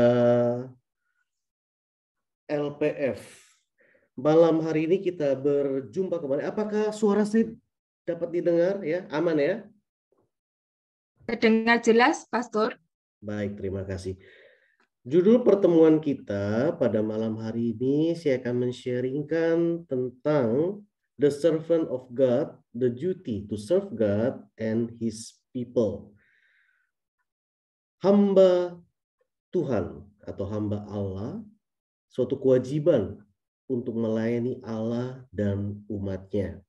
Eh, LPF. Malam hari ini kita berjumpa kembali. Apakah suara saya dapat didengar ya? Aman ya? Terdengar jelas, Pastor. Baik, terima kasih. Judul pertemuan kita pada malam hari ini saya akan mensharingkan tentang the servant of God, the duty to serve God and his people. Hamba Tuhan atau hamba Allah suatu kewajiban untuk melayani Allah dan umatnya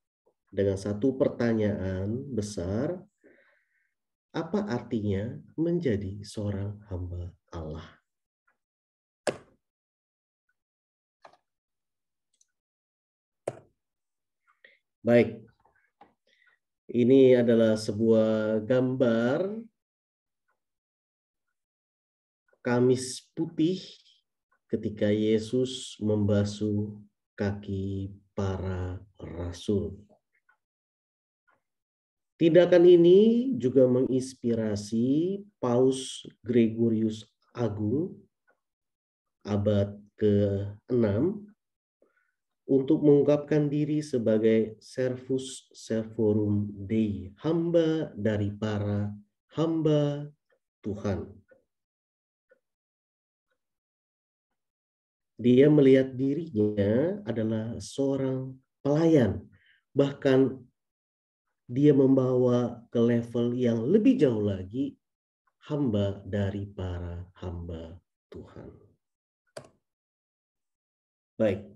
dengan satu pertanyaan besar apa artinya menjadi seorang hamba Allah Baik. Ini adalah sebuah gambar kamis putih ketika Yesus membasuh kaki para rasul. Tindakan ini juga menginspirasi Paus Gregorius Agung abad ke-6 untuk mengungkapkan diri sebagai servus servorum Dei, hamba dari para hamba Tuhan. Dia melihat dirinya adalah seorang pelayan, bahkan dia membawa ke level yang lebih jauh lagi hamba dari para hamba Tuhan. Baik.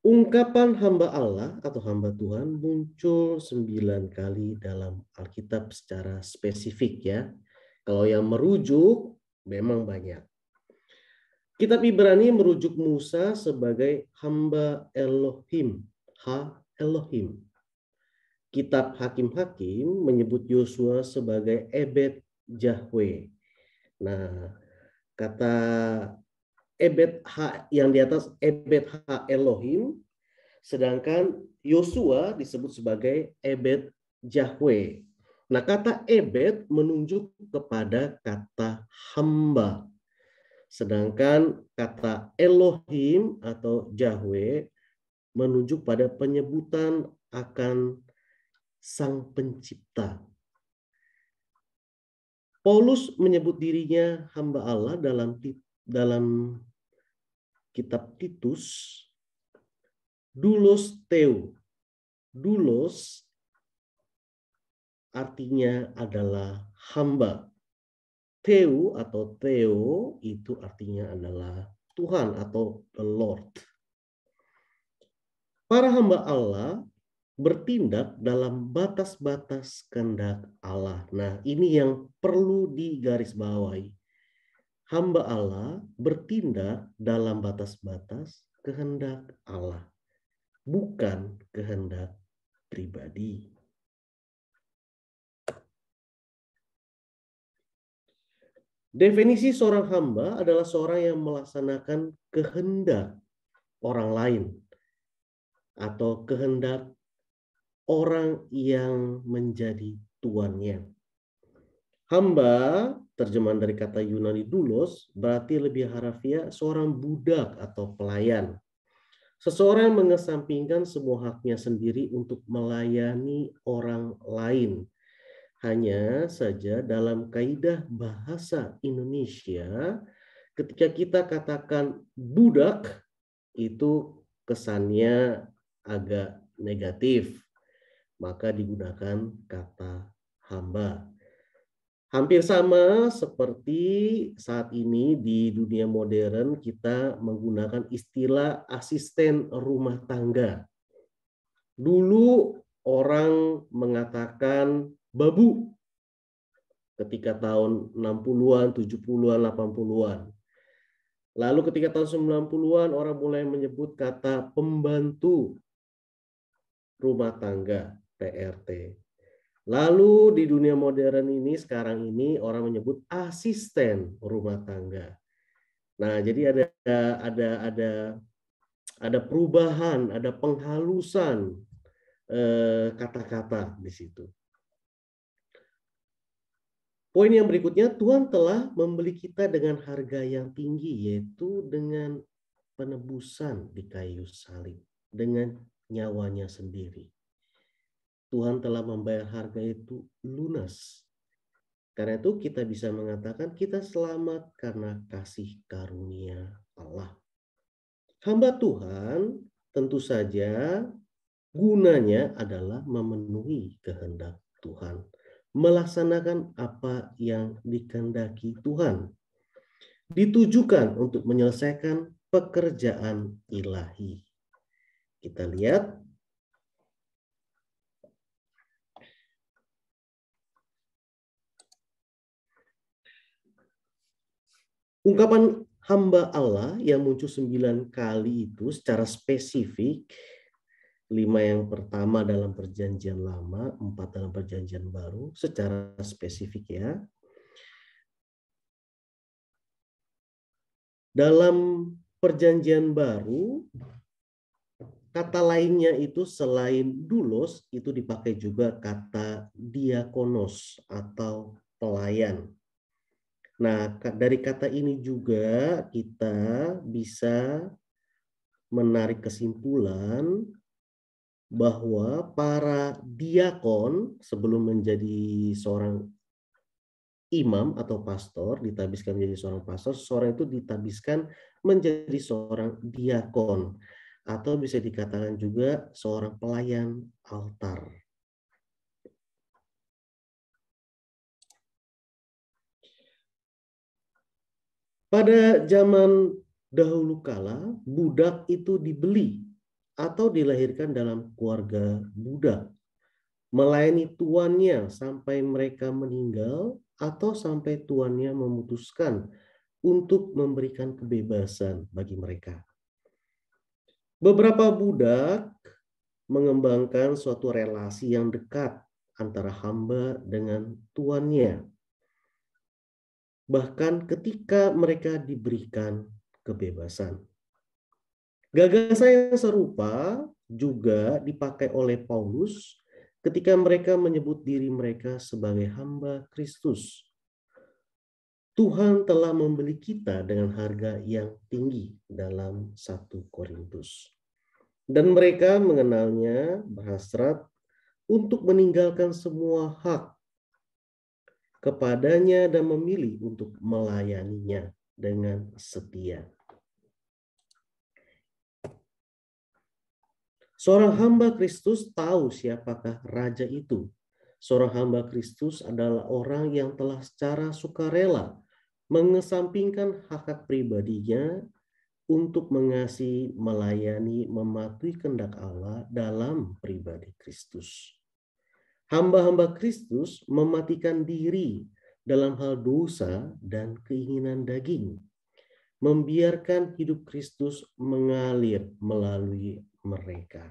Ungkapan hamba Allah atau hamba Tuhan muncul sembilan kali dalam Alkitab secara spesifik ya. Kalau yang merujuk memang banyak. Kitab Ibrani merujuk Musa sebagai hamba Elohim, ha Elohim. Kitab Hakim-Hakim menyebut Yosua sebagai Ebed Jahwe. Nah, kata Ebed ha yang di atas Ebed ha Elohim, sedangkan Yosua disebut sebagai Ebed Jahwe. Nah, kata Ebed menunjuk kepada kata hamba Sedangkan kata Elohim atau Yahweh menunjuk pada penyebutan akan Sang Pencipta. Paulus menyebut dirinya hamba Allah dalam dalam kitab Titus Dulos Teu. Dulos artinya adalah hamba. Teu atau Theo itu artinya adalah Tuhan atau the Lord. Para hamba Allah bertindak dalam batas-batas kehendak Allah. Nah, ini yang perlu digarisbawahi. Hamba Allah bertindak dalam batas-batas kehendak Allah, bukan kehendak pribadi. Definisi seorang hamba adalah seorang yang melaksanakan kehendak orang lain atau kehendak orang yang menjadi tuannya. Hamba, terjemahan dari kata Yunani dulos, berarti lebih harafiah seorang budak atau pelayan. Seseorang yang mengesampingkan semua haknya sendiri untuk melayani orang lain hanya saja dalam kaidah bahasa Indonesia, ketika kita katakan budak itu kesannya agak negatif. Maka digunakan kata hamba. Hampir sama seperti saat ini di dunia modern kita menggunakan istilah asisten rumah tangga. Dulu orang mengatakan babu ketika tahun 60-an, 70-an, 80-an. Lalu ketika tahun 90-an orang mulai menyebut kata pembantu rumah tangga, PRT. Lalu di dunia modern ini sekarang ini orang menyebut asisten rumah tangga. Nah, jadi ada ada ada ada perubahan, ada penghalusan eh, kata-kata eh, di situ. Poin yang berikutnya, Tuhan telah membeli kita dengan harga yang tinggi, yaitu dengan penebusan di kayu salib, dengan nyawanya sendiri. Tuhan telah membayar harga itu lunas. Karena itu kita bisa mengatakan kita selamat karena kasih karunia Allah. Hamba Tuhan tentu saja gunanya adalah memenuhi kehendak Tuhan melaksanakan apa yang dikehendaki Tuhan. Ditujukan untuk menyelesaikan pekerjaan ilahi. Kita lihat Ungkapan hamba Allah yang muncul sembilan kali itu secara spesifik lima yang pertama dalam perjanjian lama, empat dalam perjanjian baru, secara spesifik ya. Dalam perjanjian baru, kata lainnya itu selain dulos, itu dipakai juga kata diakonos atau pelayan. Nah, dari kata ini juga kita bisa menarik kesimpulan bahwa para diakon sebelum menjadi seorang imam atau pastor, ditabiskan menjadi seorang pastor, seorang itu ditabiskan menjadi seorang diakon atau bisa dikatakan juga seorang pelayan altar. Pada zaman dahulu kala, budak itu dibeli atau dilahirkan dalam keluarga Buddha, melayani tuannya sampai mereka meninggal atau sampai tuannya memutuskan untuk memberikan kebebasan bagi mereka. Beberapa budak mengembangkan suatu relasi yang dekat antara hamba dengan tuannya. Bahkan ketika mereka diberikan kebebasan. Gagasan yang serupa juga dipakai oleh Paulus ketika mereka menyebut diri mereka sebagai hamba Kristus. Tuhan telah membeli kita dengan harga yang tinggi dalam satu Korintus. Dan mereka mengenalnya berhasrat untuk meninggalkan semua hak kepadanya dan memilih untuk melayaninya dengan setia. Seorang hamba Kristus tahu siapakah raja itu. Seorang hamba Kristus adalah orang yang telah secara sukarela mengesampingkan hak-hak pribadinya untuk mengasihi, melayani, mematuhi kehendak Allah dalam pribadi Kristus. Hamba-hamba Kristus mematikan diri dalam hal dosa dan keinginan daging, membiarkan hidup Kristus mengalir melalui mereka.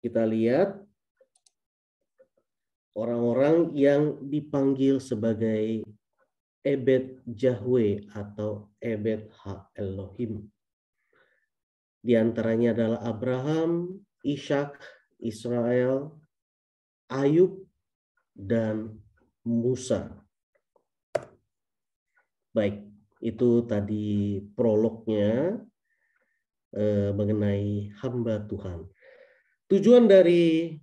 Kita lihat orang-orang yang dipanggil sebagai Ebed Jahwe atau Ebed Ha Elohim. Di antaranya adalah Abraham, Ishak, Israel, Ayub, dan Musa. Baik, itu tadi prolognya eh, mengenai hamba Tuhan. Tujuan dari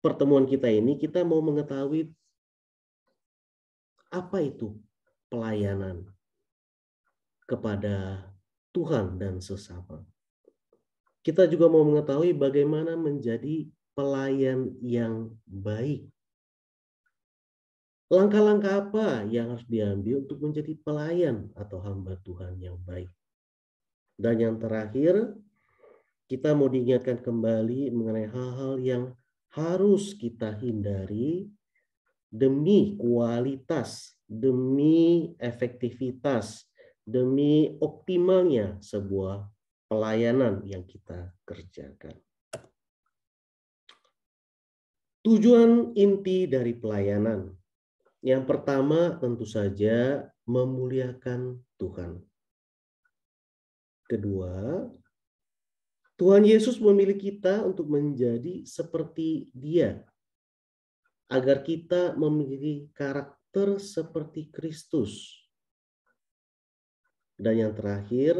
pertemuan kita ini kita mau mengetahui apa itu pelayanan kepada Tuhan dan sesama. Kita juga mau mengetahui bagaimana menjadi pelayan yang baik Langkah-langkah apa yang harus diambil untuk menjadi pelayan atau hamba Tuhan yang baik? Dan yang terakhir, kita mau diingatkan kembali mengenai hal-hal yang harus kita hindari demi kualitas, demi efektivitas, demi optimalnya sebuah pelayanan yang kita kerjakan. Tujuan inti dari pelayanan yang pertama tentu saja memuliakan Tuhan. Kedua, Tuhan Yesus memilih kita untuk menjadi seperti Dia, agar kita memiliki karakter seperti Kristus. Dan yang terakhir,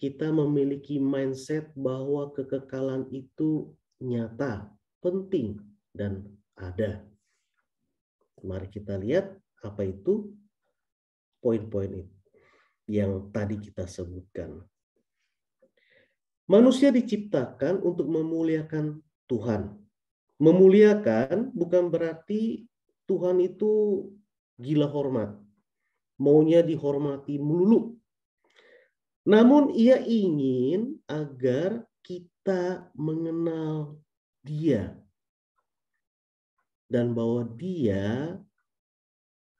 kita memiliki mindset bahwa kekekalan itu nyata, penting, dan ada. Mari kita lihat apa itu poin-poin itu yang tadi kita sebutkan. Manusia diciptakan untuk memuliakan Tuhan. Memuliakan bukan berarti Tuhan itu gila hormat. Maunya dihormati melulu. Namun ia ingin agar kita mengenal dia dan bahwa dia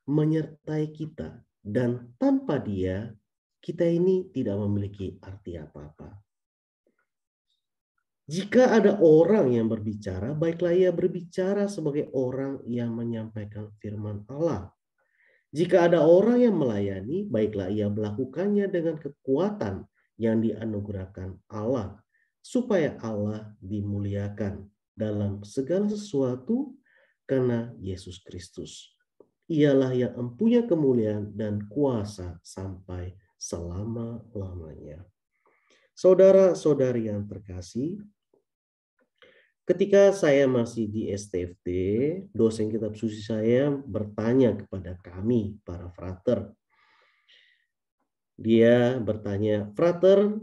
menyertai kita dan tanpa dia kita ini tidak memiliki arti apa-apa. Jika ada orang yang berbicara, baiklah ia berbicara sebagai orang yang menyampaikan firman Allah. Jika ada orang yang melayani, baiklah ia melakukannya dengan kekuatan yang dianugerahkan Allah, supaya Allah dimuliakan dalam segala sesuatu karena Yesus Kristus. Ialah yang empunya kemuliaan dan kuasa sampai selama-lamanya. Saudara-saudari yang terkasih, ketika saya masih di STFT, dosen kitab suci saya bertanya kepada kami, para frater. Dia bertanya, frater,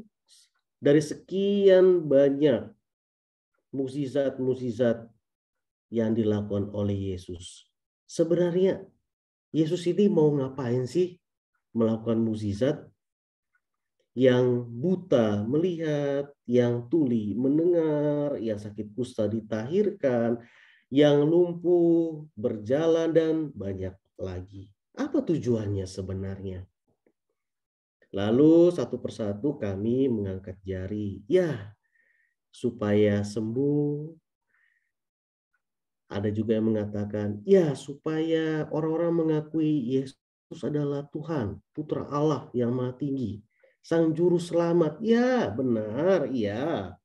dari sekian banyak mukjizat-mukjizat yang dilakukan oleh Yesus. Sebenarnya Yesus ini mau ngapain sih melakukan mukjizat yang buta melihat, yang tuli mendengar, yang sakit kusta ditahirkan, yang lumpuh berjalan dan banyak lagi. Apa tujuannya sebenarnya? Lalu satu persatu kami mengangkat jari. Ya, supaya sembuh, ada juga yang mengatakan, ya supaya orang-orang mengakui Yesus adalah Tuhan, Putra Allah yang Maha Tinggi, Sang Juru Selamat. Ya, benar, iya,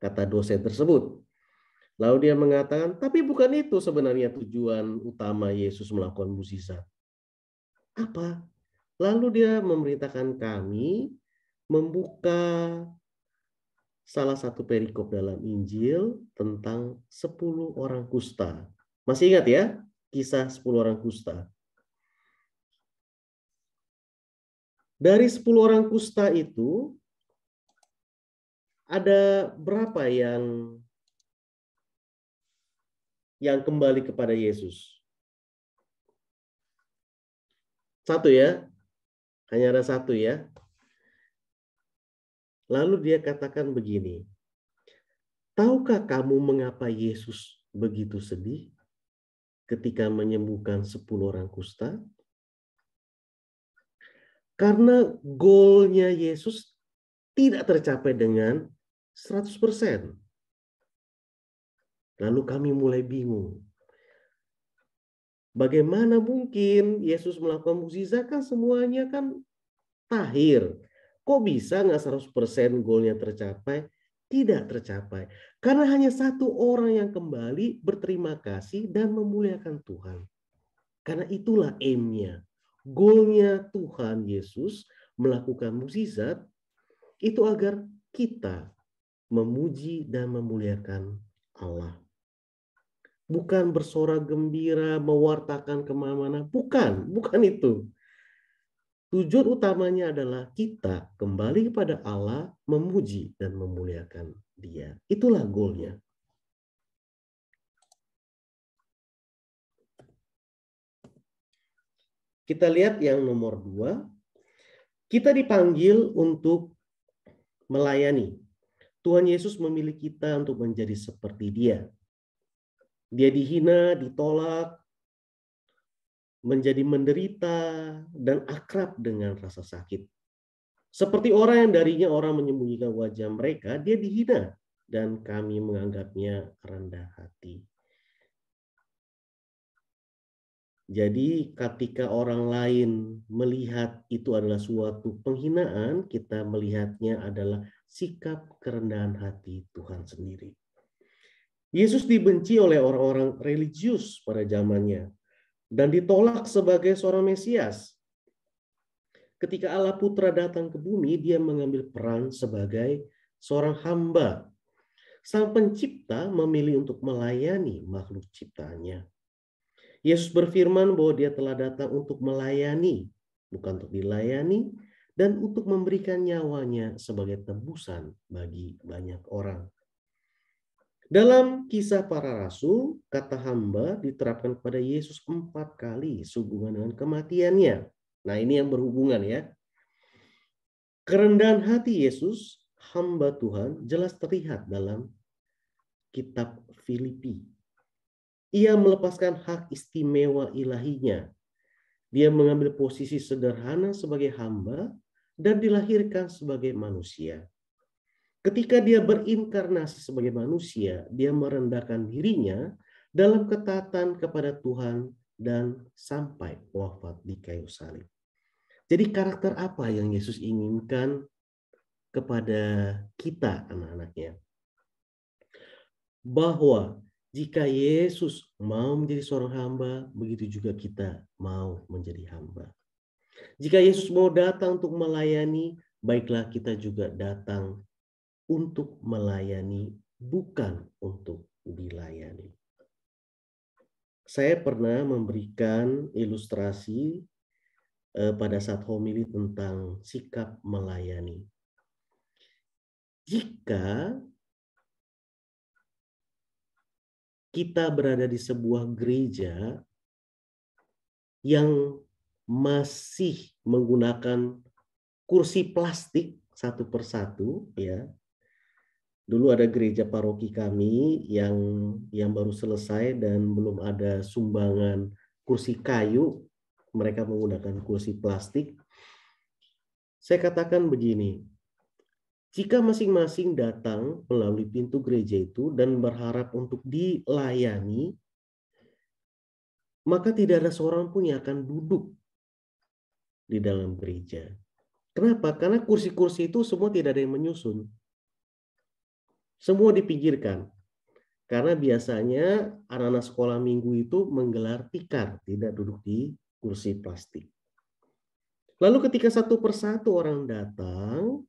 kata dosen tersebut. Lalu dia mengatakan, tapi bukan itu sebenarnya tujuan utama Yesus melakukan musisa. Apa? Lalu dia memerintahkan kami membuka salah satu perikop dalam Injil tentang 10 orang kusta. Masih ingat ya, kisah 10 orang kusta. Dari 10 orang kusta itu, ada berapa yang yang kembali kepada Yesus? Satu ya, hanya ada satu ya. Lalu dia katakan begini, Tahukah kamu mengapa Yesus begitu sedih ketika menyembuhkan sepuluh orang kusta? Karena golnya Yesus tidak tercapai dengan 100%. Lalu kami mulai bingung. Bagaimana mungkin Yesus melakukan mukjizat kan semuanya kan tahir, Kok bisa nggak 100% golnya tercapai? Tidak tercapai. Karena hanya satu orang yang kembali berterima kasih dan memuliakan Tuhan. Karena itulah aimnya. golnya Tuhan Yesus melakukan mukjizat itu agar kita memuji dan memuliakan Allah. Bukan bersorak gembira, mewartakan kemana-mana. Bukan, bukan itu. Tujuan utamanya adalah kita kembali kepada Allah, memuji dan memuliakan Dia. Itulah goalnya. Kita lihat yang nomor dua. Kita dipanggil untuk melayani. Tuhan Yesus memilih kita untuk menjadi seperti Dia. Dia dihina, ditolak, menjadi menderita dan akrab dengan rasa sakit. Seperti orang yang darinya orang menyembunyikan wajah mereka, dia dihina dan kami menganggapnya rendah hati. Jadi ketika orang lain melihat itu adalah suatu penghinaan, kita melihatnya adalah sikap kerendahan hati Tuhan sendiri. Yesus dibenci oleh orang-orang religius pada zamannya dan ditolak sebagai seorang Mesias. Ketika Allah Putra datang ke bumi, dia mengambil peran sebagai seorang hamba. Sang pencipta memilih untuk melayani makhluk ciptaannya. Yesus berfirman bahwa dia telah datang untuk melayani, bukan untuk dilayani, dan untuk memberikan nyawanya sebagai tebusan bagi banyak orang. Dalam kisah para rasul, kata hamba diterapkan kepada Yesus empat kali sehubungan dengan kematiannya. Nah ini yang berhubungan ya. Kerendahan hati Yesus, hamba Tuhan, jelas terlihat dalam kitab Filipi. Ia melepaskan hak istimewa ilahinya. Dia mengambil posisi sederhana sebagai hamba dan dilahirkan sebagai manusia. Ketika dia berinkarnasi sebagai manusia, dia merendahkan dirinya dalam ketatan kepada Tuhan dan sampai wafat di kayu salib. Jadi karakter apa yang Yesus inginkan kepada kita anak-anaknya? Bahwa jika Yesus mau menjadi seorang hamba, begitu juga kita mau menjadi hamba. Jika Yesus mau datang untuk melayani, baiklah kita juga datang untuk melayani, bukan untuk dilayani. Saya pernah memberikan ilustrasi eh, pada saat homili tentang sikap melayani. Jika kita berada di sebuah gereja yang masih menggunakan kursi plastik satu persatu ya dulu ada gereja paroki kami yang yang baru selesai dan belum ada sumbangan kursi kayu mereka menggunakan kursi plastik saya katakan begini jika masing-masing datang melalui pintu gereja itu dan berharap untuk dilayani maka tidak ada seorang pun yang akan duduk di dalam gereja. Kenapa? Karena kursi-kursi itu semua tidak ada yang menyusun semua dipinggirkan. Karena biasanya anak-anak sekolah minggu itu menggelar tikar, tidak duduk di kursi plastik. Lalu ketika satu persatu orang datang,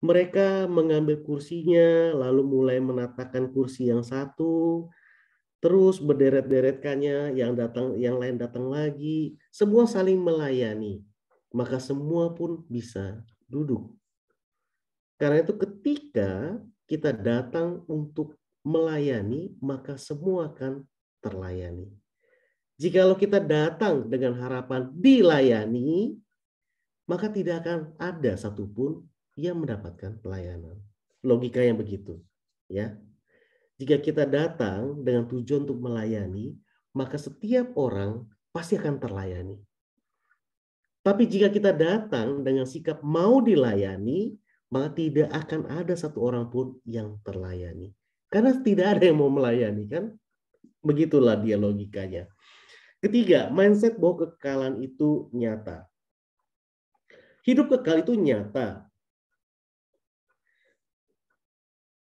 mereka mengambil kursinya, lalu mulai menatakan kursi yang satu, terus berderet-deretkannya, yang datang, yang lain datang lagi, semua saling melayani. Maka semua pun bisa duduk. Karena itu ketika kita datang untuk melayani, maka semua akan terlayani. Jikalau kita datang dengan harapan dilayani, maka tidak akan ada satupun yang mendapatkan pelayanan. Logika yang begitu, ya. Jika kita datang dengan tujuan untuk melayani, maka setiap orang pasti akan terlayani. Tapi jika kita datang dengan sikap mau dilayani, maka tidak akan ada satu orang pun yang terlayani. Karena tidak ada yang mau melayani kan? Begitulah dia logikanya. Ketiga, mindset bahwa kekalan itu nyata. Hidup kekal itu nyata.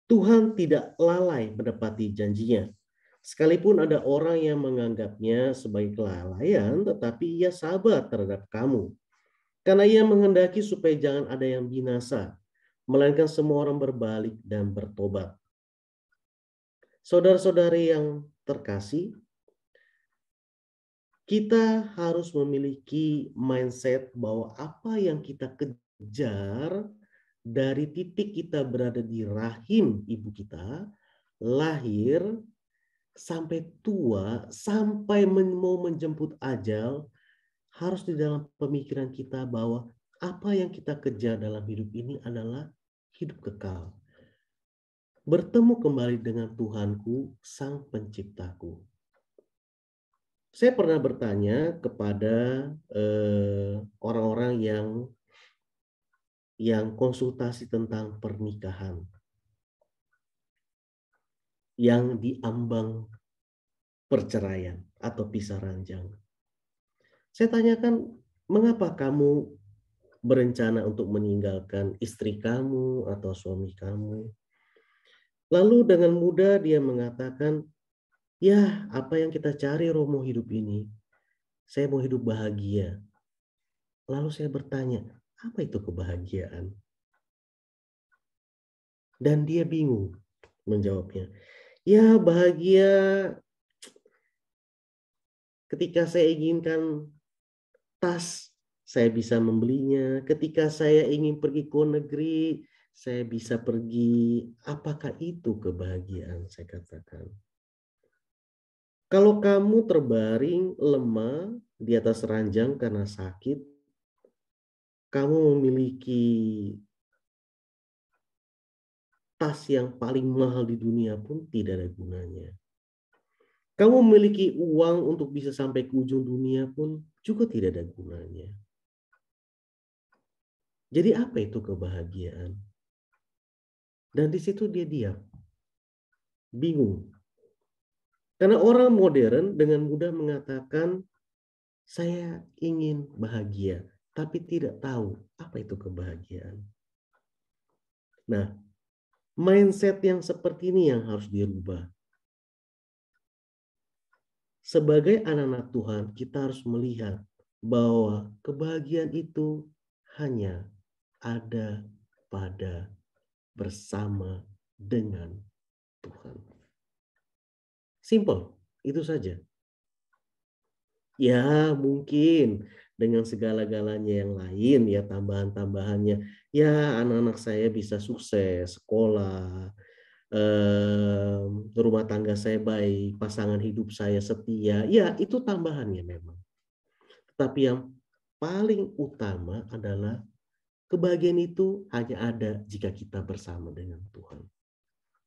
Tuhan tidak lalai mendapati janjinya. Sekalipun ada orang yang menganggapnya sebagai kelalaian, tetapi ia sabar terhadap kamu. Karena ia menghendaki supaya jangan ada yang binasa, melainkan semua orang berbalik dan bertobat. Saudara-saudari yang terkasih, kita harus memiliki mindset bahwa apa yang kita kejar dari titik kita berada di rahim ibu kita, lahir sampai tua, sampai mau menjemput ajal, harus di dalam pemikiran kita bahwa apa yang kita kejar dalam hidup ini adalah hidup kekal. Bertemu kembali dengan Tuhanku, Sang Penciptaku. Saya pernah bertanya kepada eh, orang-orang yang yang konsultasi tentang pernikahan yang diambang perceraian atau pisah ranjang. Saya tanyakan, mengapa kamu berencana untuk meninggalkan istri kamu atau suami kamu? Lalu dengan mudah dia mengatakan, ya apa yang kita cari Romo hidup ini? Saya mau hidup bahagia. Lalu saya bertanya, apa itu kebahagiaan? Dan dia bingung menjawabnya. Ya bahagia ketika saya inginkan tas saya bisa membelinya. Ketika saya ingin pergi ke negeri, saya bisa pergi. Apakah itu kebahagiaan? Saya katakan. Kalau kamu terbaring lemah di atas ranjang karena sakit, kamu memiliki tas yang paling mahal di dunia pun tidak ada gunanya. Kamu memiliki uang untuk bisa sampai ke ujung dunia pun juga tidak ada gunanya. Jadi apa itu kebahagiaan? Dan di situ dia diam. Bingung. Karena orang modern dengan mudah mengatakan saya ingin bahagia, tapi tidak tahu apa itu kebahagiaan. Nah, mindset yang seperti ini yang harus dirubah sebagai anak-anak Tuhan, kita harus melihat bahwa kebahagiaan itu hanya ada pada bersama dengan Tuhan. Simple, itu saja. Ya, mungkin dengan segala-galanya yang lain, ya tambahan-tambahannya. Ya, anak-anak saya bisa sukses, sekolah, eh, rumah tangga saya baik, pasangan hidup saya setia, ya itu tambahannya memang. Tetapi yang paling utama adalah kebahagiaan itu hanya ada jika kita bersama dengan Tuhan.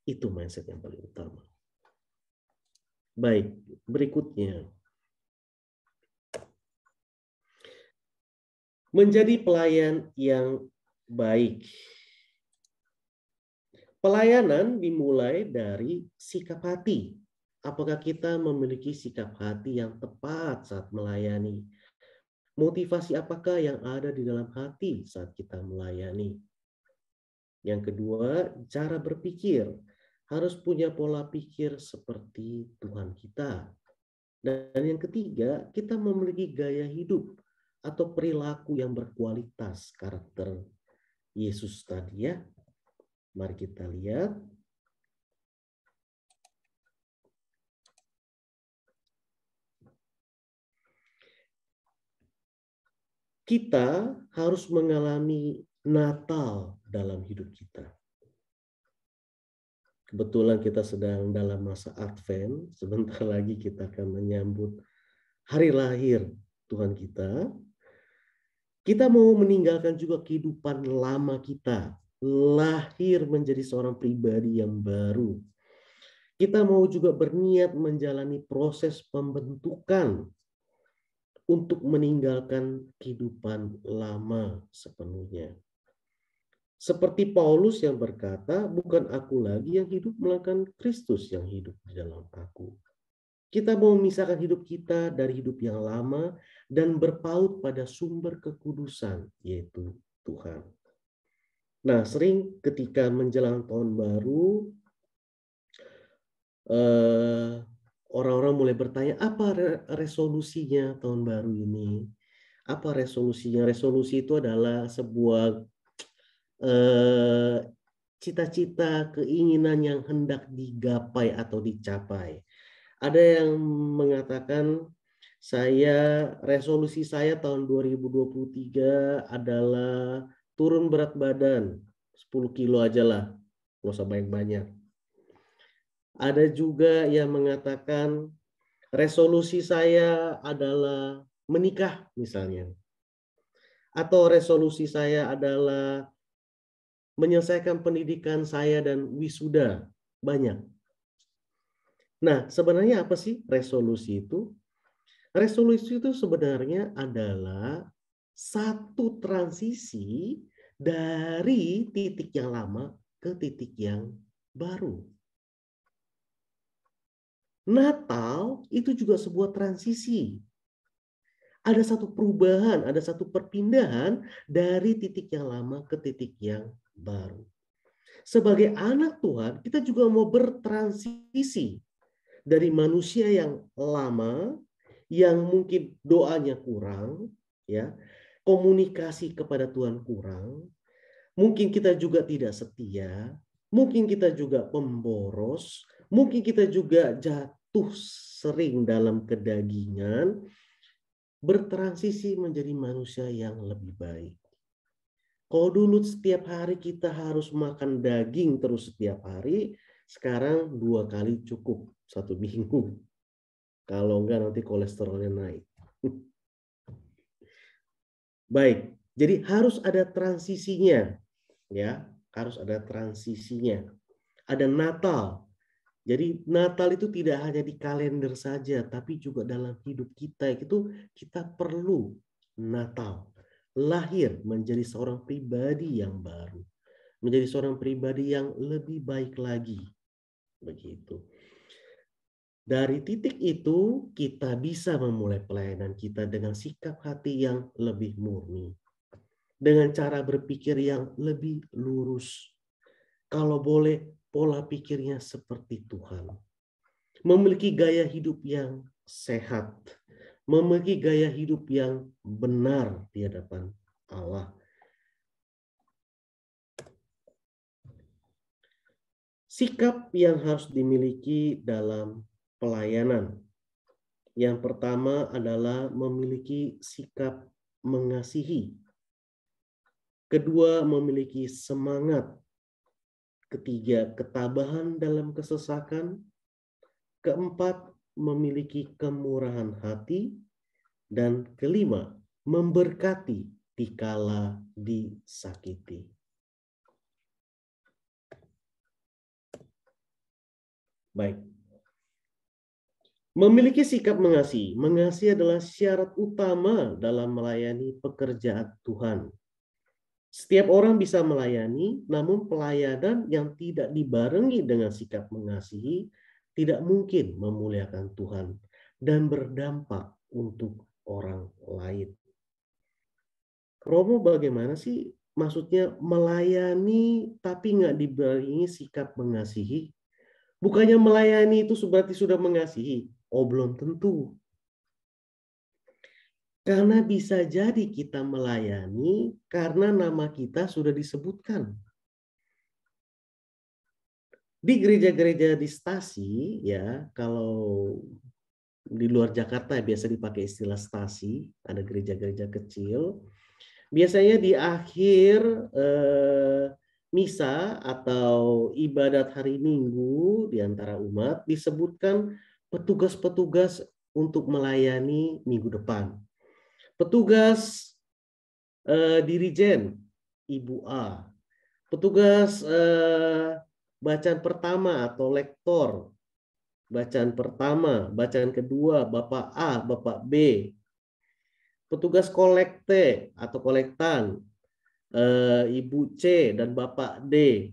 Itu mindset yang paling utama. Baik, berikutnya. Menjadi pelayan yang baik. Pelayanan dimulai dari sikap hati. Apakah kita memiliki sikap hati yang tepat saat melayani? Motivasi apakah yang ada di dalam hati saat kita melayani? Yang kedua, cara berpikir harus punya pola pikir seperti Tuhan kita. Dan yang ketiga, kita memiliki gaya hidup atau perilaku yang berkualitas karakter Yesus tadi ya. Mari kita lihat. Kita harus mengalami Natal dalam hidup kita. Kebetulan kita sedang dalam masa Advent, sebentar lagi kita akan menyambut hari lahir Tuhan kita. Kita mau meninggalkan juga kehidupan lama kita, lahir menjadi seorang pribadi yang baru. Kita mau juga berniat menjalani proses pembentukan untuk meninggalkan kehidupan lama sepenuhnya. Seperti Paulus yang berkata, bukan aku lagi yang hidup, melainkan Kristus yang hidup di dalam aku. Kita mau memisahkan hidup kita dari hidup yang lama dan berpaut pada sumber kekudusan, yaitu Tuhan. Nah, sering ketika menjelang tahun baru, eh, orang-orang mulai bertanya, apa resolusinya tahun baru ini? Apa resolusinya? Resolusi itu adalah sebuah eh, cita-cita, keinginan yang hendak digapai atau dicapai. Ada yang mengatakan saya resolusi saya tahun 2023 adalah turun berat badan 10 kilo aja lah nggak usah banyak-banyak ada juga yang mengatakan resolusi saya adalah menikah misalnya atau resolusi saya adalah menyelesaikan pendidikan saya dan wisuda banyak nah sebenarnya apa sih resolusi itu resolusi itu sebenarnya adalah satu transisi dari titik yang lama ke titik yang baru. Natal itu juga sebuah transisi. Ada satu perubahan, ada satu perpindahan dari titik yang lama ke titik yang baru. Sebagai anak Tuhan, kita juga mau bertransisi dari manusia yang lama yang mungkin doanya kurang ya komunikasi kepada Tuhan kurang, mungkin kita juga tidak setia, mungkin kita juga pemboros, mungkin kita juga jatuh sering dalam kedagingan, bertransisi menjadi manusia yang lebih baik. Kalau dulu setiap hari kita harus makan daging terus setiap hari, sekarang dua kali cukup satu minggu. Kalau enggak nanti kolesterolnya naik. Baik, jadi harus ada transisinya, ya harus ada transisinya. Ada Natal. Jadi Natal itu tidak hanya di kalender saja, tapi juga dalam hidup kita itu kita perlu Natal. Lahir menjadi seorang pribadi yang baru, menjadi seorang pribadi yang lebih baik lagi. Begitu. Dari titik itu, kita bisa memulai pelayanan kita dengan sikap hati yang lebih murni, dengan cara berpikir yang lebih lurus. Kalau boleh, pola pikirnya seperti Tuhan, memiliki gaya hidup yang sehat, memiliki gaya hidup yang benar di hadapan Allah. Sikap yang harus dimiliki dalam pelayanan. Yang pertama adalah memiliki sikap mengasihi. Kedua, memiliki semangat. Ketiga, ketabahan dalam kesesakan. Keempat, memiliki kemurahan hati. Dan kelima, memberkati dikala disakiti. Baik, Memiliki sikap mengasihi. Mengasihi adalah syarat utama dalam melayani pekerjaan Tuhan. Setiap orang bisa melayani, namun pelayanan yang tidak dibarengi dengan sikap mengasihi tidak mungkin memuliakan Tuhan dan berdampak untuk orang lain. Romo bagaimana sih maksudnya melayani tapi nggak diberi sikap mengasihi? Bukannya melayani itu berarti sudah mengasihi, Oh, belum tentu. Karena bisa jadi kita melayani karena nama kita sudah disebutkan. Di gereja-gereja di stasi, ya, kalau di luar Jakarta ya, biasa dipakai istilah stasi, ada gereja-gereja kecil. Biasanya di akhir eh, misa atau ibadat hari Minggu di antara umat disebutkan petugas-petugas untuk melayani minggu depan. Petugas eh, dirijen Ibu A, petugas eh, bacaan pertama atau lektor, bacaan pertama, bacaan kedua Bapak A, Bapak B, petugas kolekte atau kolektan eh, Ibu C dan Bapak D.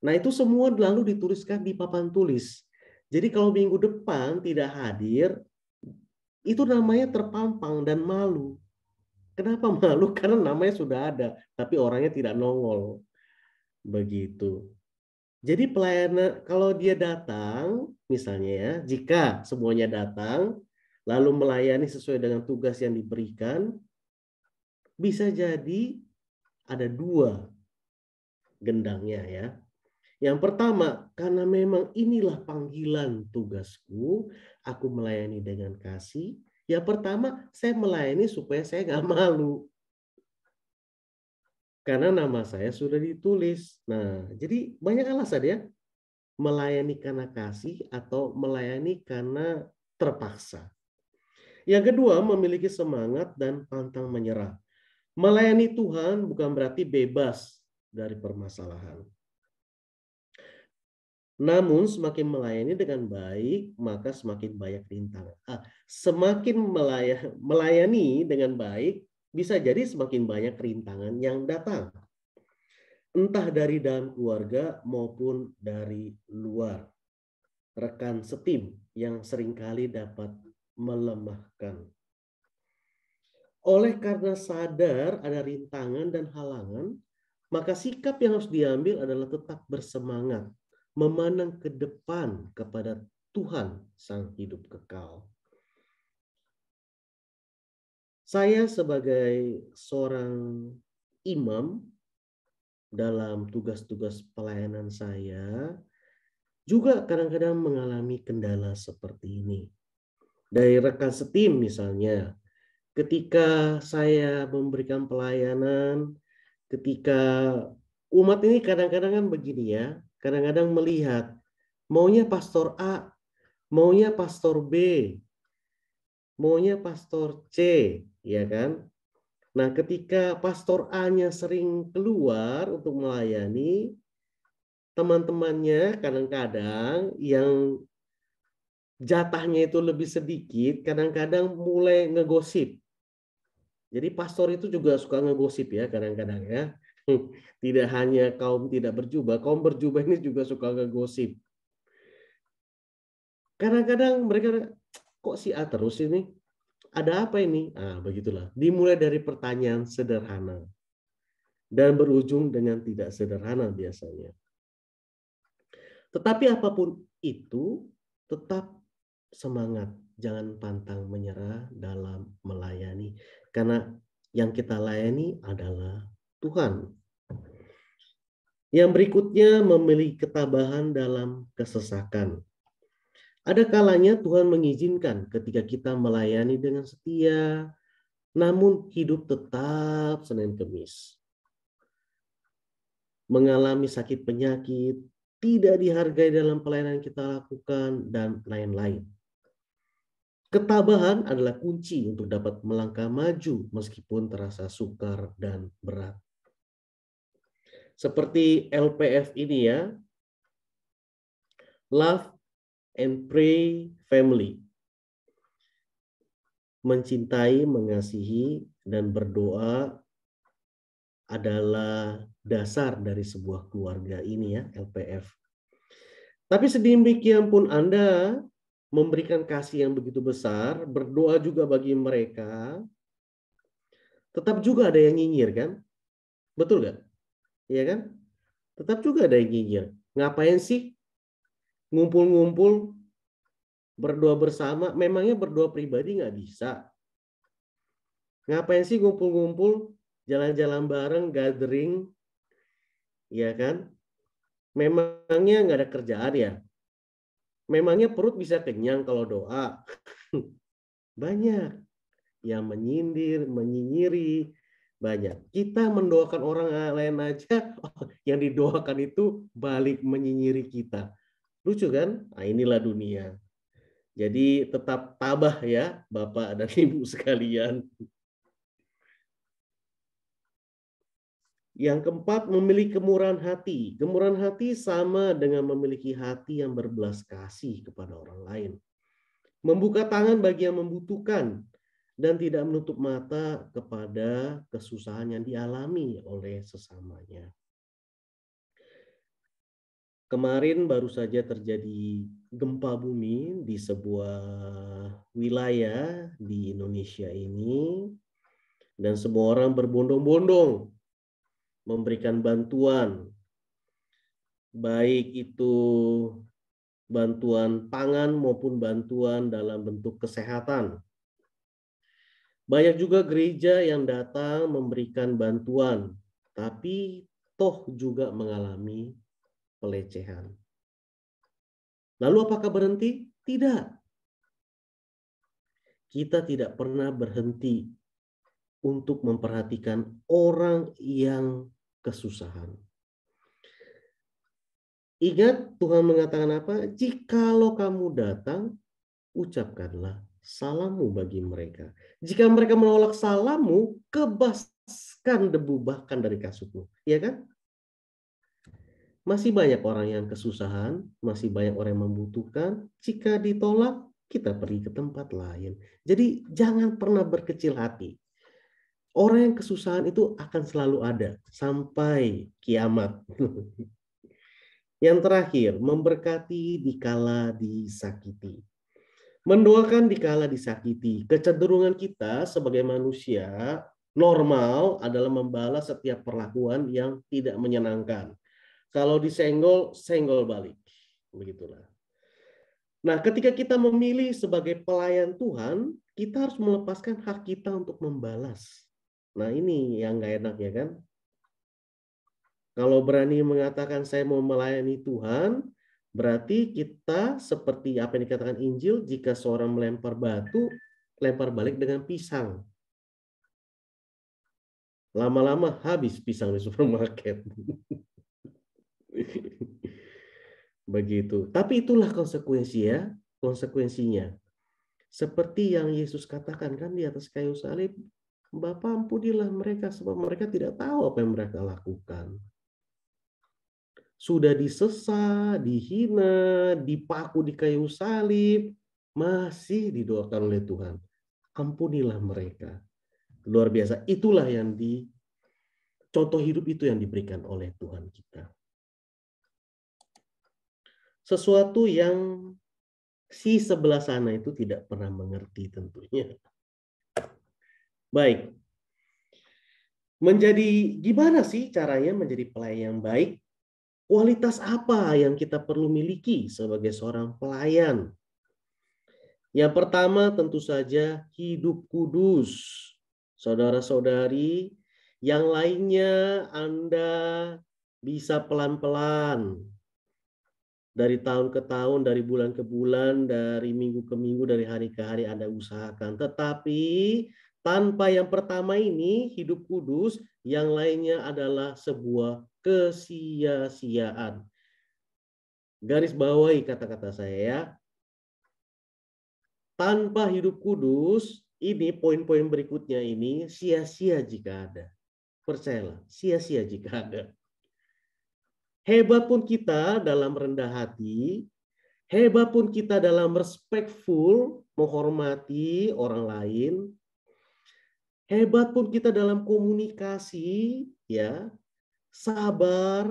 Nah, itu semua lalu dituliskan di papan tulis. Jadi kalau minggu depan tidak hadir, itu namanya terpampang dan malu. Kenapa malu? Karena namanya sudah ada, tapi orangnya tidak nongol. Begitu. Jadi pelayanan kalau dia datang, misalnya ya, jika semuanya datang, lalu melayani sesuai dengan tugas yang diberikan, bisa jadi ada dua gendangnya ya. Yang pertama, karena memang inilah panggilan tugasku, aku melayani dengan kasih. Yang pertama, saya melayani supaya saya nggak malu. Karena nama saya sudah ditulis. Nah, jadi banyak alasan ya. Melayani karena kasih atau melayani karena terpaksa. Yang kedua, memiliki semangat dan pantang menyerah. Melayani Tuhan bukan berarti bebas dari permasalahan namun semakin melayani dengan baik, maka semakin banyak rintangan. Ah, semakin melayani, dengan baik, bisa jadi semakin banyak rintangan yang datang. Entah dari dalam keluarga maupun dari luar. Rekan setim yang seringkali dapat melemahkan. Oleh karena sadar ada rintangan dan halangan, maka sikap yang harus diambil adalah tetap bersemangat memandang ke depan kepada Tuhan sang hidup kekal. Saya sebagai seorang imam dalam tugas-tugas pelayanan saya juga kadang-kadang mengalami kendala seperti ini. Dari rekan setim misalnya, ketika saya memberikan pelayanan, ketika umat ini kadang-kadang kan begini ya, kadang-kadang melihat maunya pastor A, maunya pastor B, maunya pastor C, ya kan? Nah, ketika pastor A-nya sering keluar untuk melayani teman-temannya kadang-kadang yang jatahnya itu lebih sedikit, kadang-kadang mulai ngegosip. Jadi pastor itu juga suka ngegosip ya kadang-kadang ya. Tidak hanya kaum tidak berjubah, kaum berjubah ini juga suka ngegosip. Kadang-kadang mereka kok si A terus ini? Ada apa ini? Ah, begitulah. Dimulai dari pertanyaan sederhana dan berujung dengan tidak sederhana biasanya. Tetapi apapun itu, tetap semangat, jangan pantang menyerah dalam melayani karena yang kita layani adalah Tuhan. Yang berikutnya memiliki ketabahan dalam kesesakan. Ada kalanya Tuhan mengizinkan ketika kita melayani dengan setia, namun hidup tetap Senin Kemis. Mengalami sakit penyakit, tidak dihargai dalam pelayanan kita lakukan, dan lain-lain. Ketabahan adalah kunci untuk dapat melangkah maju meskipun terasa sukar dan berat seperti LPF ini ya. Love and pray family. Mencintai, mengasihi, dan berdoa adalah dasar dari sebuah keluarga ini ya, LPF. Tapi sedemikian pun Anda memberikan kasih yang begitu besar, berdoa juga bagi mereka, tetap juga ada yang nyinyir kan? Betul nggak? ya kan? Tetap juga ada yang nyinyir. Ngapain sih ngumpul-ngumpul berdua bersama? Memangnya berdua pribadi nggak bisa? Ngapain sih ngumpul-ngumpul jalan-jalan bareng, gathering, ya kan? Memangnya nggak ada kerjaan ya? Memangnya perut bisa kenyang kalau doa? Banyak yang menyindir, menyinyiri, banyak. Kita mendoakan orang lain aja, oh, yang didoakan itu balik menyinyiri kita. Lucu kan? Nah, inilah dunia. Jadi tetap tabah ya Bapak dan Ibu sekalian. Yang keempat, memiliki kemurahan hati. Kemurahan hati sama dengan memiliki hati yang berbelas kasih kepada orang lain. Membuka tangan bagi yang membutuhkan, dan tidak menutup mata kepada kesusahan yang dialami oleh sesamanya. Kemarin baru saja terjadi gempa bumi di sebuah wilayah di Indonesia ini dan semua orang berbondong-bondong memberikan bantuan baik itu bantuan pangan maupun bantuan dalam bentuk kesehatan banyak juga gereja yang datang memberikan bantuan, tapi toh juga mengalami pelecehan. Lalu apakah berhenti? Tidak. Kita tidak pernah berhenti untuk memperhatikan orang yang kesusahan. Ingat Tuhan mengatakan apa? Jikalau kamu datang, ucapkanlah Salamu bagi mereka. Jika mereka menolak salammu, kebaskan debu bahkan dari kasutmu. Iya kan? Masih banyak orang yang kesusahan, masih banyak orang yang membutuhkan. Jika ditolak, kita pergi ke tempat lain. Jadi jangan pernah berkecil hati. Orang yang kesusahan itu akan selalu ada sampai kiamat. Yang terakhir, memberkati dikala disakiti. Mendoakan dikala disakiti. Kecenderungan kita sebagai manusia normal adalah membalas setiap perlakuan yang tidak menyenangkan. Kalau disenggol, senggol balik. Begitulah. Nah, ketika kita memilih sebagai pelayan Tuhan, kita harus melepaskan hak kita untuk membalas. Nah, ini yang nggak enak ya kan? Kalau berani mengatakan saya mau melayani Tuhan, Berarti kita seperti apa yang dikatakan Injil, jika seorang melempar batu, lempar balik dengan pisang. Lama-lama habis pisang di supermarket. Begitu. Tapi itulah konsekuensi ya, konsekuensinya. Seperti yang Yesus katakan kan di atas kayu salib, Bapak ampunilah mereka sebab mereka tidak tahu apa yang mereka lakukan sudah disesa, dihina, dipaku di kayu salib, masih didoakan oleh Tuhan. Ampunilah mereka. Luar biasa. Itulah yang di contoh hidup itu yang diberikan oleh Tuhan kita. Sesuatu yang si sebelah sana itu tidak pernah mengerti tentunya. Baik. Menjadi gimana sih caranya menjadi pelayan yang baik? Kualitas apa yang kita perlu miliki sebagai seorang pelayan? Yang pertama tentu saja hidup kudus. Saudara-saudari, yang lainnya Anda bisa pelan-pelan dari tahun ke tahun, dari bulan ke bulan, dari minggu ke minggu, dari hari ke hari Anda usahakan. Tetapi tanpa yang pertama ini, hidup kudus, yang lainnya adalah sebuah kesia-siaan. Garis bawahi kata-kata saya ya. Tanpa hidup kudus, ini poin-poin berikutnya ini sia-sia jika ada. Percayalah, sia-sia jika ada. Hebat pun kita dalam rendah hati, hebat pun kita dalam respectful, menghormati orang lain, hebat pun kita dalam komunikasi, ya, sabar,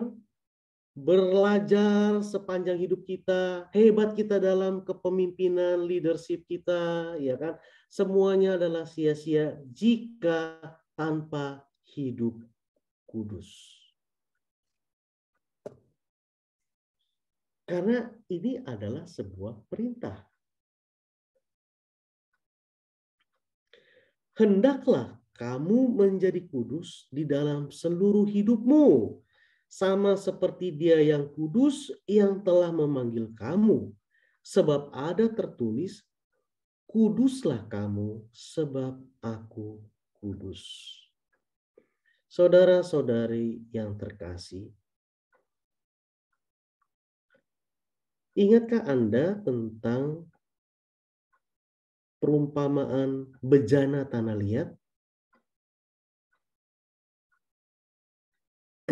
belajar sepanjang hidup kita, hebat kita dalam kepemimpinan, leadership kita, ya kan? Semuanya adalah sia-sia jika tanpa hidup kudus. Karena ini adalah sebuah perintah. hendaklah kamu menjadi kudus di dalam seluruh hidupmu, sama seperti Dia yang kudus yang telah memanggil kamu, sebab ada tertulis: "Kuduslah kamu, sebab Aku kudus." Saudara-saudari yang terkasih, ingatkah Anda tentang perumpamaan bejana tanah liat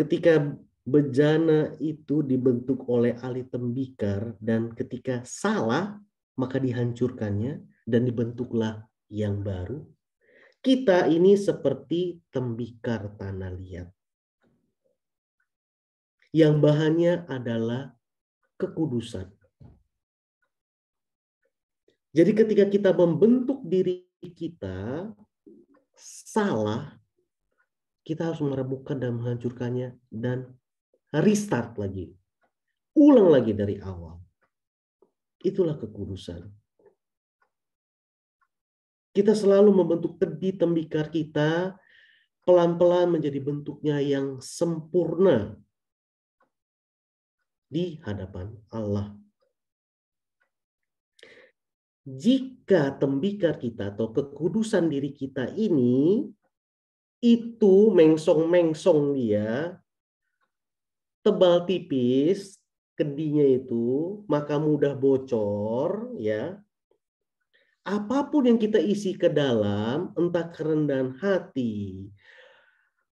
ketika bejana itu dibentuk oleh ahli tembikar dan ketika salah maka dihancurkannya dan dibentuklah yang baru. Kita ini seperti tembikar tanah liat. Yang bahannya adalah kekudusan. Jadi ketika kita membentuk diri kita salah, kita harus meremukkan dan menghancurkannya dan restart lagi. Ulang lagi dari awal. Itulah kekudusan. Kita selalu membentuk tebi tembikar kita pelan-pelan menjadi bentuknya yang sempurna di hadapan Allah jika tembikar kita atau kekudusan diri kita ini itu mengsong-mengsong dia tebal tipis kedinya itu maka mudah bocor ya apapun yang kita isi ke dalam entah kerendahan hati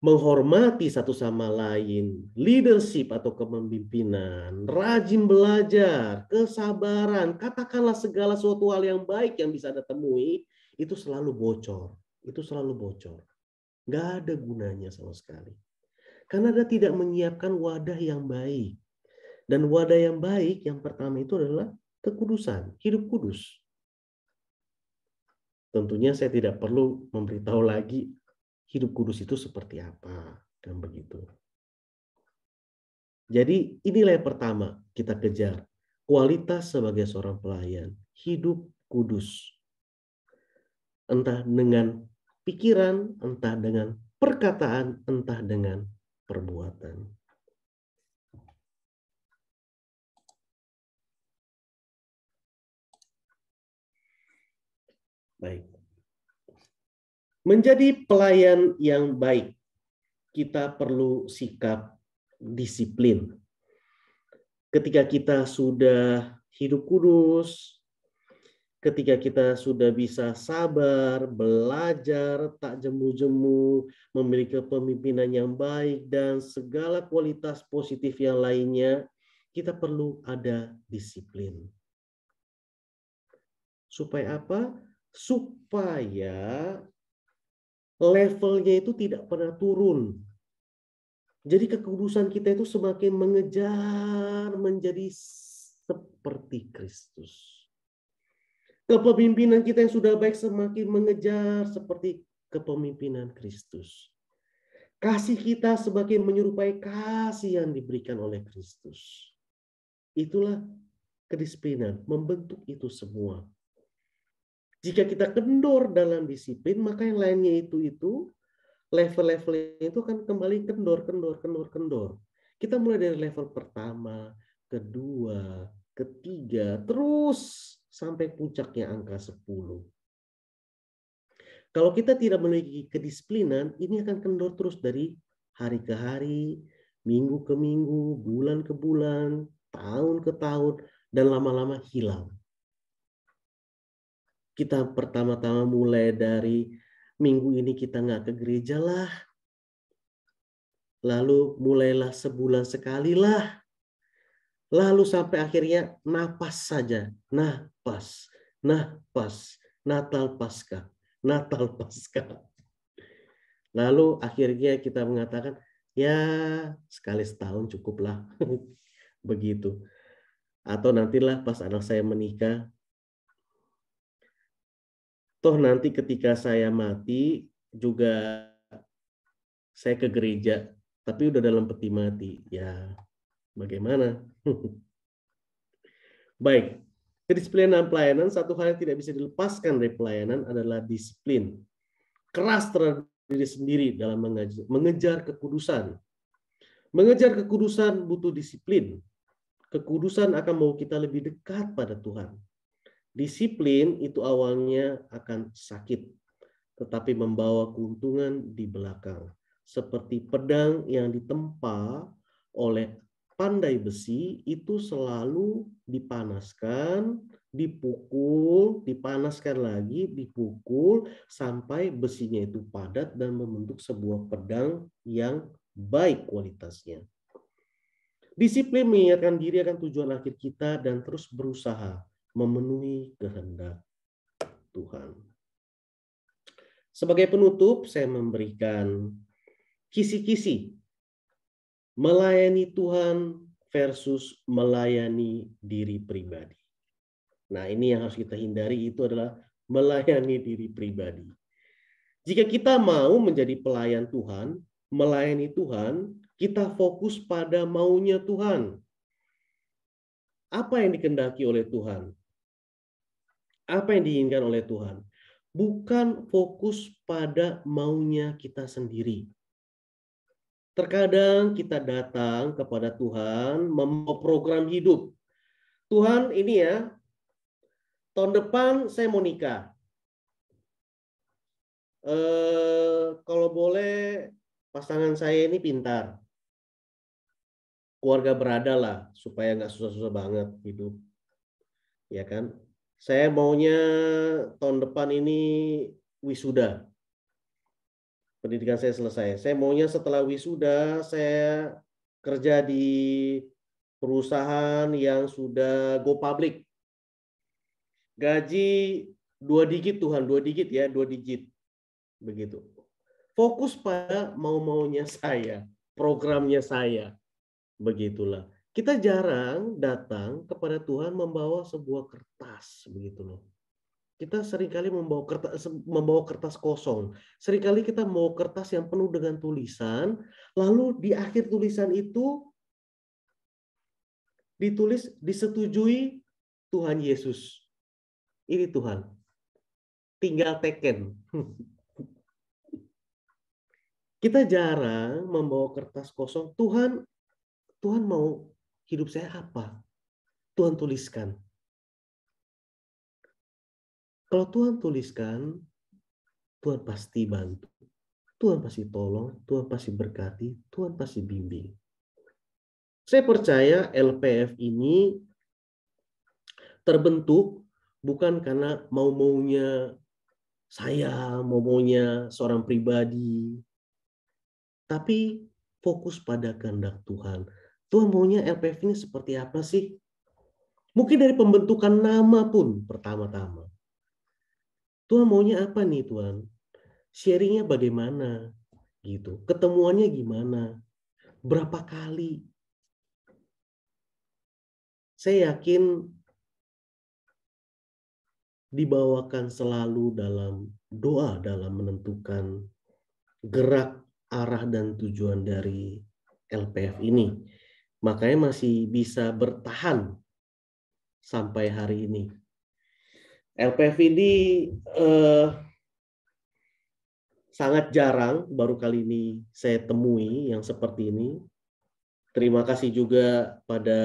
menghormati satu sama lain, leadership atau kepemimpinan, rajin belajar, kesabaran, katakanlah segala sesuatu hal yang baik yang bisa Anda temui, itu selalu bocor. Itu selalu bocor. Nggak ada gunanya sama sekali. Karena Anda tidak menyiapkan wadah yang baik. Dan wadah yang baik yang pertama itu adalah kekudusan, hidup kudus. Tentunya saya tidak perlu memberitahu lagi hidup kudus itu seperti apa dan begitu. Jadi inilah yang pertama kita kejar. Kualitas sebagai seorang pelayan. Hidup kudus. Entah dengan pikiran, entah dengan perkataan, entah dengan perbuatan. Baik. Menjadi pelayan yang baik, kita perlu sikap disiplin. Ketika kita sudah hidup kudus, ketika kita sudah bisa sabar, belajar, tak jemu-jemu, memiliki kepemimpinan yang baik, dan segala kualitas positif yang lainnya, kita perlu ada disiplin. Supaya apa? Supaya levelnya itu tidak pernah turun. Jadi kekudusan kita itu semakin mengejar menjadi seperti Kristus. Kepemimpinan kita yang sudah baik semakin mengejar seperti kepemimpinan Kristus. Kasih kita semakin menyerupai kasih yang diberikan oleh Kristus. Itulah kedisiplinan, membentuk itu semua. Jika kita kendor dalam disiplin, maka yang lainnya itu itu level-levelnya itu akan kembali kendor, kendor, kendor, kendor. Kita mulai dari level pertama, kedua, ketiga, terus sampai puncaknya angka 10. Kalau kita tidak memiliki kedisiplinan, ini akan kendor terus dari hari ke hari, minggu ke minggu, bulan ke bulan, tahun ke tahun, dan lama-lama hilang kita pertama-tama mulai dari minggu ini kita nggak ke gereja lah. Lalu mulailah sebulan sekali lah. Lalu sampai akhirnya napas saja. Napas, napas, Natal Pasca, Natal Pasca. Lalu akhirnya kita mengatakan, ya sekali setahun cukuplah. Begitu. Atau nantilah pas anak saya menikah, toh nanti ketika saya mati juga saya ke gereja tapi udah dalam peti mati ya bagaimana baik kedisiplinan pelayanan satu hal yang tidak bisa dilepaskan dari pelayanan adalah disiplin keras terhadap diri sendiri dalam mengejar kekudusan mengejar kekudusan butuh disiplin kekudusan akan mau kita lebih dekat pada Tuhan Disiplin itu awalnya akan sakit, tetapi membawa keuntungan di belakang. Seperti pedang yang ditempa oleh pandai besi itu selalu dipanaskan, dipukul, dipanaskan lagi, dipukul sampai besinya itu padat dan membentuk sebuah pedang yang baik kualitasnya. Disiplin mengingatkan diri akan tujuan akhir kita dan terus berusaha memenuhi kehendak Tuhan. Sebagai penutup, saya memberikan kisi-kisi melayani Tuhan versus melayani diri pribadi. Nah, ini yang harus kita hindari itu adalah melayani diri pribadi. Jika kita mau menjadi pelayan Tuhan, melayani Tuhan, kita fokus pada maunya Tuhan. Apa yang dikendaki oleh Tuhan? Apa yang diinginkan oleh Tuhan? Bukan fokus pada maunya kita sendiri. Terkadang kita datang kepada Tuhan memprogram program hidup. Tuhan ini ya, tahun depan saya mau nikah. E, kalau boleh pasangan saya ini pintar. Keluarga berada lah supaya nggak susah-susah banget hidup. Ya kan? saya maunya tahun depan ini wisuda. Pendidikan saya selesai. Saya maunya setelah wisuda saya kerja di perusahaan yang sudah go public. Gaji dua digit Tuhan, dua digit ya, dua digit. Begitu. Fokus pada mau-maunya saya, programnya saya. Begitulah. Kita jarang datang kepada Tuhan membawa sebuah kertas begitu loh. Kita seringkali membawa kertas membawa kertas kosong. Seringkali kita mau kertas yang penuh dengan tulisan, lalu di akhir tulisan itu ditulis disetujui Tuhan Yesus. Ini Tuhan. Tinggal teken. Kita jarang membawa kertas kosong. Tuhan Tuhan mau hidup saya apa? Tuhan tuliskan. Kalau Tuhan tuliskan, Tuhan pasti bantu. Tuhan pasti tolong, Tuhan pasti berkati, Tuhan pasti bimbing. Saya percaya LPF ini terbentuk bukan karena mau-maunya saya, mau-maunya seorang pribadi, tapi fokus pada kehendak Tuhan. Tuhan maunya LPF ini seperti apa sih? Mungkin dari pembentukan nama pun pertama-tama. Tuhan maunya apa nih Tuhan? Sharingnya bagaimana? Gitu. Ketemuannya gimana? Berapa kali? Saya yakin dibawakan selalu dalam doa dalam menentukan gerak arah dan tujuan dari LPF ini. Makanya masih bisa bertahan sampai hari ini. LPV ini eh, sangat jarang baru kali ini saya temui yang seperti ini. Terima kasih juga pada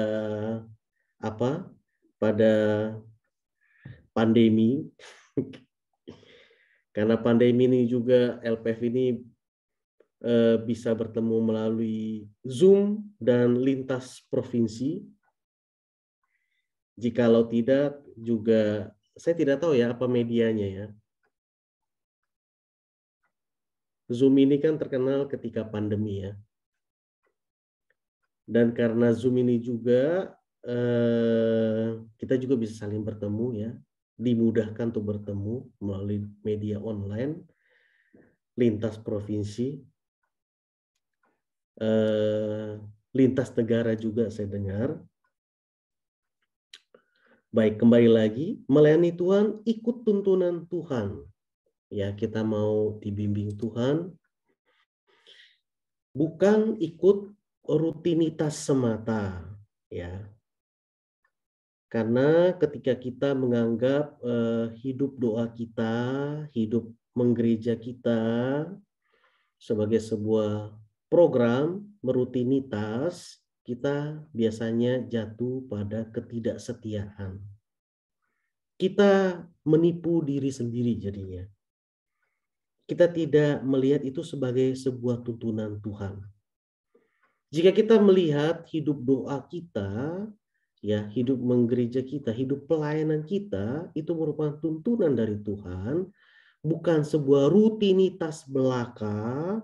apa? Pada pandemi. Karena pandemi ini juga LPV ini Eh, bisa bertemu melalui Zoom dan lintas provinsi. Jikalau tidak, juga saya tidak tahu ya apa medianya ya. Zoom ini kan terkenal ketika pandemi ya. Dan karena Zoom ini juga eh, kita juga bisa saling bertemu ya, dimudahkan untuk bertemu melalui media online lintas provinsi Eh, lintas negara juga saya dengar. Baik, kembali lagi, melayani Tuhan ikut tuntunan Tuhan. Ya, kita mau dibimbing Tuhan bukan ikut rutinitas semata, ya. Karena ketika kita menganggap eh, hidup doa kita, hidup menggereja kita sebagai sebuah program merutinitas kita biasanya jatuh pada ketidaksetiaan. Kita menipu diri sendiri jadinya. Kita tidak melihat itu sebagai sebuah tuntunan Tuhan. Jika kita melihat hidup doa kita, ya hidup menggereja kita, hidup pelayanan kita itu merupakan tuntunan dari Tuhan, bukan sebuah rutinitas belaka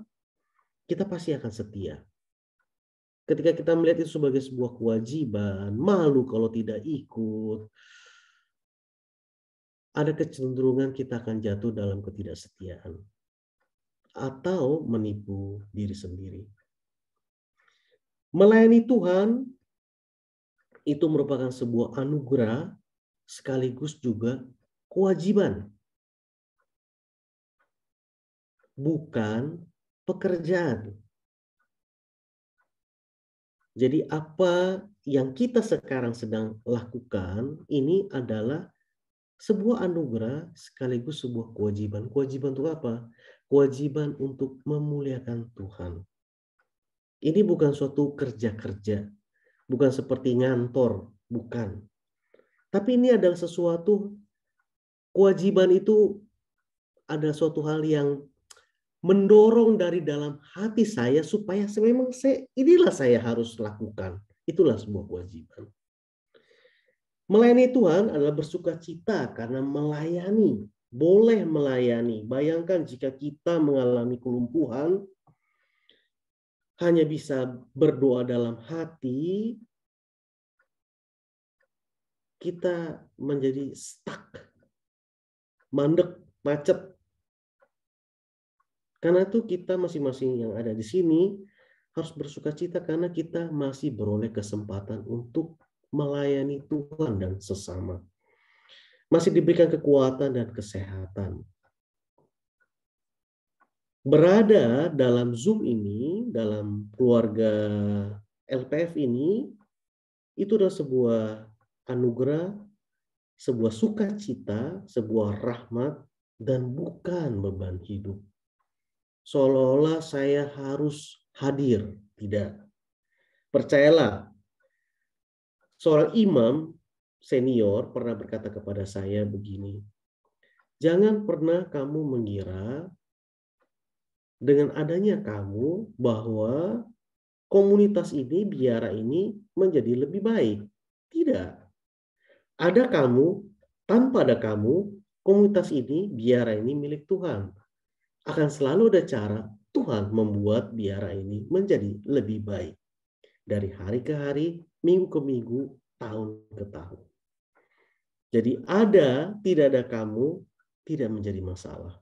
kita pasti akan setia. Ketika kita melihat itu sebagai sebuah kewajiban, malu kalau tidak ikut, ada kecenderungan kita akan jatuh dalam ketidaksetiaan atau menipu diri sendiri. Melayani Tuhan itu merupakan sebuah anugerah sekaligus juga kewajiban. Bukan pekerjaan. Jadi apa yang kita sekarang sedang lakukan ini adalah sebuah anugerah sekaligus sebuah kewajiban. Kewajiban untuk apa? Kewajiban untuk memuliakan Tuhan. Ini bukan suatu kerja-kerja, bukan seperti ngantor, bukan. Tapi ini adalah sesuatu kewajiban itu ada suatu hal yang mendorong dari dalam hati saya supaya memang saya, inilah saya harus lakukan. Itulah sebuah kewajiban. Melayani Tuhan adalah bersuka cita karena melayani. Boleh melayani. Bayangkan jika kita mengalami kelumpuhan, hanya bisa berdoa dalam hati, kita menjadi stuck, mandek, macet, karena itu kita masing-masing yang ada di sini harus bersuka cita karena kita masih beroleh kesempatan untuk melayani Tuhan dan sesama. Masih diberikan kekuatan dan kesehatan. Berada dalam Zoom ini, dalam keluarga LPF ini, itu adalah sebuah anugerah, sebuah sukacita, sebuah rahmat, dan bukan beban hidup seolah-olah saya harus hadir. Tidak. Percayalah, seorang imam senior pernah berkata kepada saya begini, jangan pernah kamu mengira dengan adanya kamu bahwa komunitas ini, biara ini menjadi lebih baik. Tidak. Ada kamu, tanpa ada kamu, komunitas ini, biara ini milik Tuhan akan selalu ada cara Tuhan membuat biara ini menjadi lebih baik dari hari ke hari, minggu ke minggu, tahun ke tahun. Jadi ada, tidak ada kamu, tidak menjadi masalah.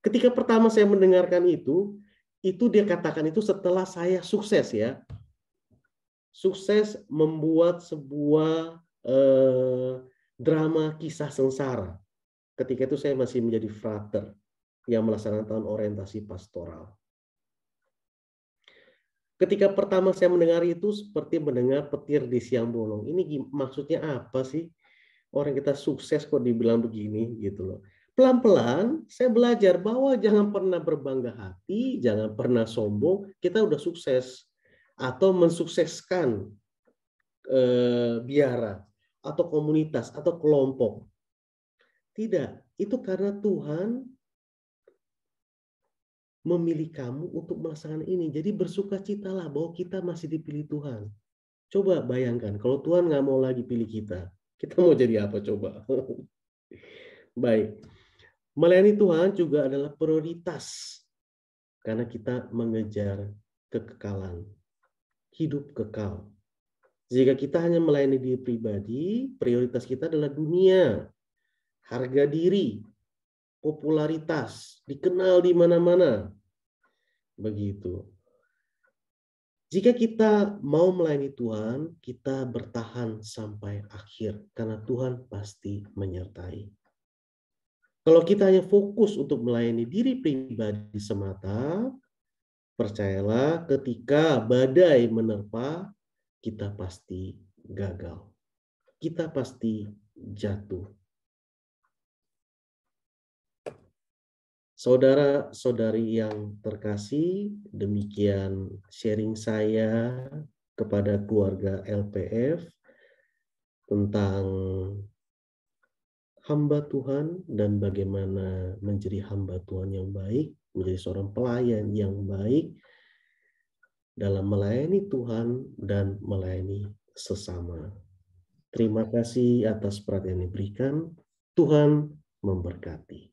Ketika pertama saya mendengarkan itu, itu dia katakan itu setelah saya sukses ya. Sukses membuat sebuah eh, drama kisah sengsara. Ketika itu saya masih menjadi frater yang melaksanakan tahun orientasi pastoral. Ketika pertama saya mendengar itu seperti mendengar petir di siang bolong. Ini maksudnya apa sih? Orang kita sukses kok dibilang begini gitu loh. Pelan-pelan saya belajar bahwa jangan pernah berbangga hati, jangan pernah sombong, kita udah sukses atau mensukseskan eh, biara atau komunitas atau kelompok. Tidak, itu karena Tuhan memilih kamu untuk melaksanakan ini. Jadi bersukacitalah bahwa kita masih dipilih Tuhan. Coba bayangkan, kalau Tuhan nggak mau lagi pilih kita, kita mau jadi apa coba? Baik, melayani Tuhan juga adalah prioritas karena kita mengejar kekekalan, hidup kekal. Jika kita hanya melayani diri pribadi, prioritas kita adalah dunia, harga diri, popularitas, dikenal di mana-mana. Begitu. Jika kita mau melayani Tuhan, kita bertahan sampai akhir karena Tuhan pasti menyertai. Kalau kita hanya fokus untuk melayani diri pribadi semata, percayalah ketika badai menerpa, kita pasti gagal. Kita pasti jatuh. Saudara-saudari yang terkasih, demikian sharing saya kepada keluarga LPF tentang hamba Tuhan dan bagaimana menjadi hamba Tuhan yang baik, menjadi seorang pelayan yang baik dalam melayani Tuhan dan melayani sesama. Terima kasih atas perhatian yang diberikan. Tuhan memberkati.